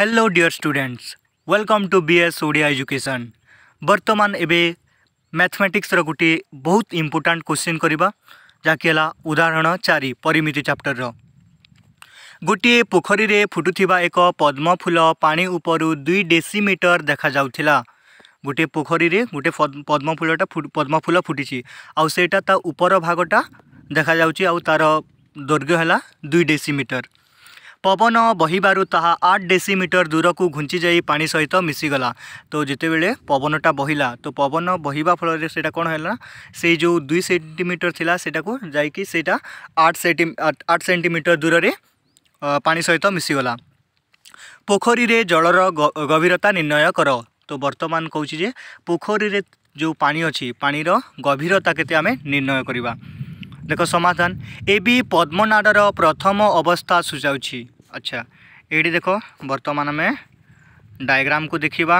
hello dear students welcome to B S Odia education ବର୍ତ୍ତମାନ ଏବେ ମ୍ୟାଥମେଟିକ୍ସର ଗୋଟିଏ ବହୁତ ଇମ୍ପୋର୍ଟାଣ୍ଟ କୋଶ୍ଚିନ୍ କରିବା ଯାହାକି ହେଲା ଉଦାହରଣ ଚାରି ପରିମିତି ଚାପ୍ଟରର ଗୋଟିଏ ପୋଖରୀରେ ଫୁଟୁଥିବା ଏକ ପଦ୍ମ ଫୁଲ ପାଣି ଉପରୁ ଦୁଇ ଡେସିମିଟର ଦେଖାଯାଉଥିଲା ଗୋଟିଏ ପୋଖରୀରେ ଗୋଟେ ପଦ୍ମ ଫୁଲଟା ପଦ୍ମ ଫୁଲ ଫୁଟିଛି ଆଉ ସେଇଟା ତା ଉପର ଭାଗଟା ଦେଖାଯାଉଛି ଆଉ ତା'ର ଦୈର୍ଘ୍ୟ ହେଲା ଦୁଇ ଡେସିମିଟର ପବନ ବହିବାରୁ ତାହା ଆଠ ଡେସିମିଟର ଦୂରକୁ ଘୁଞ୍ଚି ଯାଇ ପାଣି ସହିତ ମିଶିଗଲା ତ ଯେତେବେଳେ ପବନଟା ବହିଲା ତ ପବନ ବହିବା ଫଳରେ ସେଇଟା କ'ଣ ହେଲା ସେଇ ଯେଉଁ ଦୁଇ ସେଣ୍ଟିମିଟର ଥିଲା ସେଇଟାକୁ ଯାଇକି ସେଇଟା ଆଠ ସେଣ୍ଟି ଆଠ ସେଣ୍ଟିମିଟର ଦୂରରେ ପାଣି ସହିତ ମିଶିଗଲା ପୋଖରୀରେ ଜଳର ଗଭୀରତା ନିର୍ଣ୍ଣୟ କର ତ ବର୍ତ୍ତମାନ କହୁଛି ଯେ ପୋଖରୀରେ ଯେଉଁ ପାଣି ଅଛି ପାଣିର ଗଭୀରତା କେତେ ଆମେ ନିର୍ଣ୍ଣୟ କରିବା ଦେଖ ସମାଧାନ ଏ ବି ପଦ୍ମନାଡ଼ର ପ୍ରଥମ ଅବସ୍ଥା ସୁଝାଉଛି ଆଚ୍ଛା ଏଇଠି ଦେଖ ବର୍ତ୍ତମାନ ଆମେ ଡାଇଗ୍ରାମକୁ ଦେଖିବା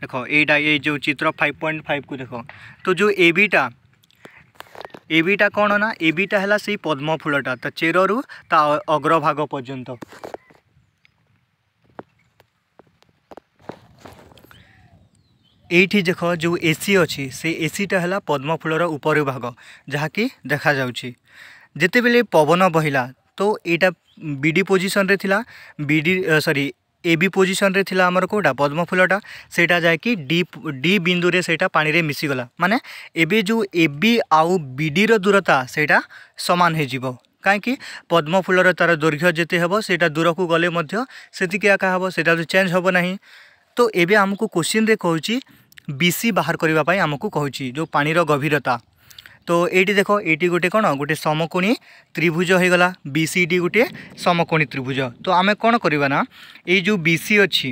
ଦେଖ ଏଇଟା ଏଇ ଯେଉଁ ଚିତ୍ର ଫାଇଭ୍ ପଏଣ୍ଟ ଫାଇଭ୍କୁ ଦେଖ ତ ଯେଉଁ ଏ ବିଟା ଏ ବିଟା କ'ଣ ନା ଏ ବିଟା ହେଲା ସେଇ ପଦ୍ମ ଫୁଲଟା ତା ଚେରରୁ ତା ଅଗ୍ରଭାଗ ପର୍ଯ୍ୟନ୍ତ এইটি দেখ ଯେଉଁ ଏସି ଅଛି ସେ ଏସିଟା ହେଲା ପଦ୍ମ ଫୁଲର ଉପରିଭାଗ ଯାହାକି ଦେଖାଯାଉଛି ଯେତେବେଳେ ପବନ ବହିଲା ତ ଏଇଟା ବି ଡି ପୋଜିସନ୍ରେ ଥିଲା ବି ଡି ସରି ଏ ବି ପୋଜିସନ୍ରେ ଥିଲା ଆମର କେଉଁଟା ପଦ୍ମ ଫୁଲଟା ସେଇଟା ଯାଇକି ଡି ଡି ବିନ୍ଦୁରେ ସେଇଟା ପାଣିରେ ମିଶିଗଲା ମାନେ ଏବେ ଯେଉଁ ଏ ବି ଆଉ ବି ଡିର ଦୂରତା ସେଇଟା ସମାନ ହେଇଯିବ କାହିଁକି ପଦ୍ମ ଫୁଲର ତା'ର ଦୈର୍ଘ୍ୟ ଯେତେ ହେବ ସେଇଟା ଦୂରକୁ ଗଲେ ମଧ୍ୟ ସେତିକି ଏକା ହେବ ସେଇଟା ଚେଞ୍ଜ ହେବ ନାହିଁ ତ ଏବେ ଆମକୁ କୋଶ୍ଚିନ୍ରେ କହୁଛି বিসি বাহার করা আমি কুচি যে পাণির গভীরতা তো এইটি দেখ এইটি গোটে কোণ গোটে সমকোণী ত্রিভুজ হয়ে গলা বিসিটি গোটে সমকোণী ত্রিভুজ তো আমি কোণ করা না এই যে বিসি অছি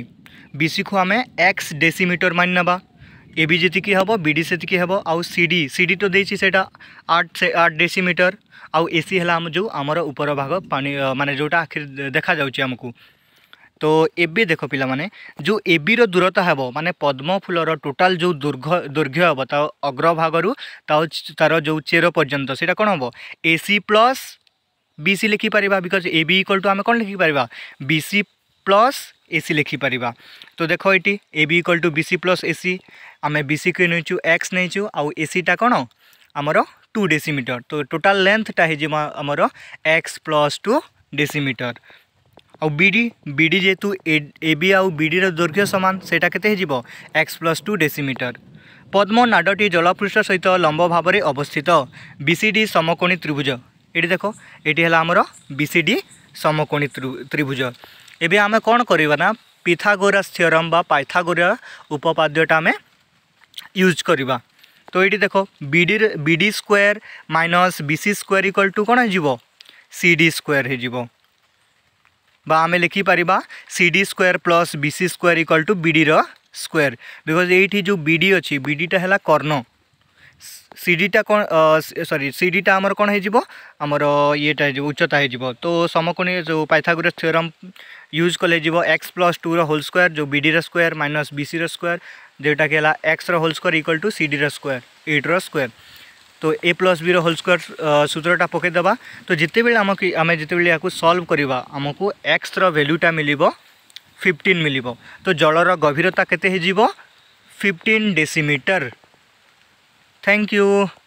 বিসি কু আমি এক্স ডেসিমিটর মানি নেবা ए बी जी हम बीडी से हम आउ सीडी सीडी तो देसी से आठ से आठ डेसीमिटर आउ ए सी है जो आमर ऊपर भाग पानी मानने जोटा आखिर देखा जामको তো ଏବେ ଦେଖ ପିଲାମାନେ ଯେଉଁ ଏବିର ଦୂରତା ହେବ ମାନେ ପଦ୍ମ ଫୁଲର ଟୋଟାଲ୍ ଯେଉଁ ଦୀର୍ଘ ଦୈର୍ଘ୍ୟ ହେବ ତା ଅଗ୍ରଭାଗରୁ ତା'ର ଯେଉଁ ଚେର ପର୍ଯ୍ୟନ୍ତ ସେଇଟା କ'ଣ ହେବ A C plus B C ଲେଖିପାରିବା because A B equal to ଆମେ କ'ଣ ଲେଖିପାରିବା B C plus A C ଲେଖିପାରିବା ତ ଦେଖ ଏଠି A B equal to B C plus A C ଆମେ ବି ସିକୁ ନେଇଛୁ ଏକ୍ସ ନେଇଛୁ ଆଉ ଏ ସିଟା କ'ଣ ଆମର ଟୁ ଡେସିମିଟର ତ ଟୋଟାଲ୍ ଲେନ୍ଥଟା ହେଇଯିବ ଆମର ଏକ୍ସ ପ୍ଲସ୍ ଟୁ ଡେସିମିଟର ଆଉ ବି ଡି ବି ଡି ଯେହେତୁ ଏ ବି ଆଉ ବିଡ଼ିର ଦୈର୍ଘ୍ୟ ସମାନ ସେଇଟା କେତେ ହେଇଯିବ ଏକ୍ସ ପ୍ଲସ୍ ଟୁ ଡେସିମିଟର ପଦ୍ମ ନାଡ଼ଟି ଜଳପୃଷ୍ଠ ସହିତ ଲମ୍ବ ଭାବରେ ଅବସ୍ଥିତ ବି ସି ଡି ସମକୋଣୀ ତ୍ରିଭୁଜ ଏଠି ଦେଖ ଏଠି ହେଲା ଆମର ବି ସି ଡି ସମକୋଣୀ ତ୍ରିଭୁଜ ଏବେ ଆମେ କ'ଣ କରିବା ନା ପିଥାଗୋରାସ୍ ଥିଓରମ୍ ବା ପାଇଥାଗୋରା ଉପପାଦ୍ୟଟା ଆମେ ୟୁଜ୍ କରିବା ତ ଏଇଠି ଦେଖ B D B D square minus B C square equal to କ'ଣ ହେଇଯିବ ସି ଡି ସ୍କୋୟାର ହେଇଯିବ বা আমি লিখিপারিবা C D square plus B C square equal to বিডির স্কোয়ার বিকজ এইটি যে বিডি অছি বিডিটা হল কর্ণ সিডিটা কোণ সরি সিডিটা আমার কোণ হয়ে আমার ইয়েটা হয়ে উচ্চতা হয়ে তো সমকোণী যে পাইথাগোরাস থিওরম यूज कले एक्स प्लस टू रोल स्क्वयर जो B D square minus B C square जोटा कि एक्स रोल square equal to C D square eight square तो A plus B whole square सूत्रटा पकईदेवा तो जिते आमक आम जितेबले या सल्व करवा आमको एक्स रैल्यूटा मिल फिफ्टन मिल तो जलर गभीरता के फिफ्टन डेसीमिटर थैंक यू